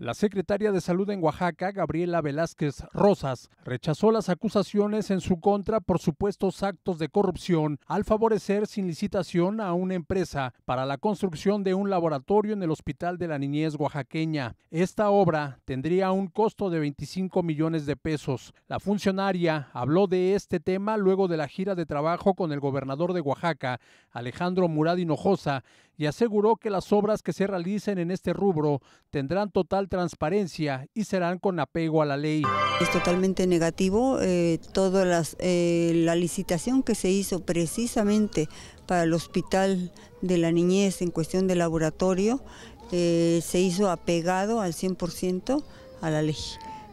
La secretaria de Salud en Oaxaca, Gabriela Velázquez Rosas, rechazó las acusaciones en su contra por supuestos actos de corrupción al favorecer sin licitación a una empresa para la construcción de un laboratorio en el Hospital de la Niñez oaxaqueña. Esta obra tendría un costo de 25 millones de pesos. La funcionaria habló de este tema luego de la gira de trabajo con el gobernador de Oaxaca, Alejandro Murad Hinojosa, y aseguró que las obras que se realicen en este rubro tendrán total transparencia y serán con apego a la ley. Es totalmente negativo eh, toda eh, la licitación que se hizo precisamente para el hospital de la niñez en cuestión de laboratorio. Eh, se hizo apegado al 100% a la ley.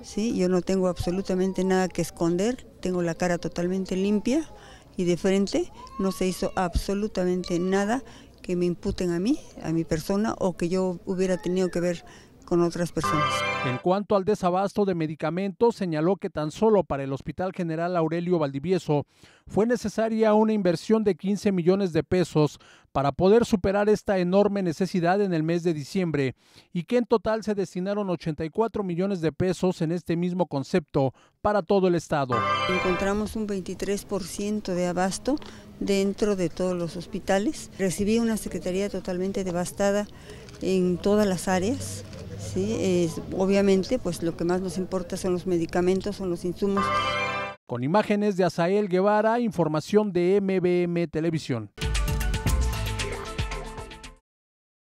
¿sí? Yo no tengo absolutamente nada que esconder, tengo la cara totalmente limpia y de frente, no se hizo absolutamente nada que me imputen a mí, a mi persona, o que yo hubiera tenido que ver con otras personas. En cuanto al desabasto de medicamentos, señaló que tan solo para el Hospital General Aurelio Valdivieso fue necesaria una inversión de 15 millones de pesos para poder superar esta enorme necesidad en el mes de diciembre y que en total se destinaron 84 millones de pesos en este mismo concepto para todo el estado. Encontramos un 23% de abasto dentro de todos los hospitales. Recibí una secretaría totalmente devastada en todas las áreas. obviamente, pues lo que más nos importa son los medicamentos, son los insumos. Con imágenes de Azael Guevara, información de MBM Televisión.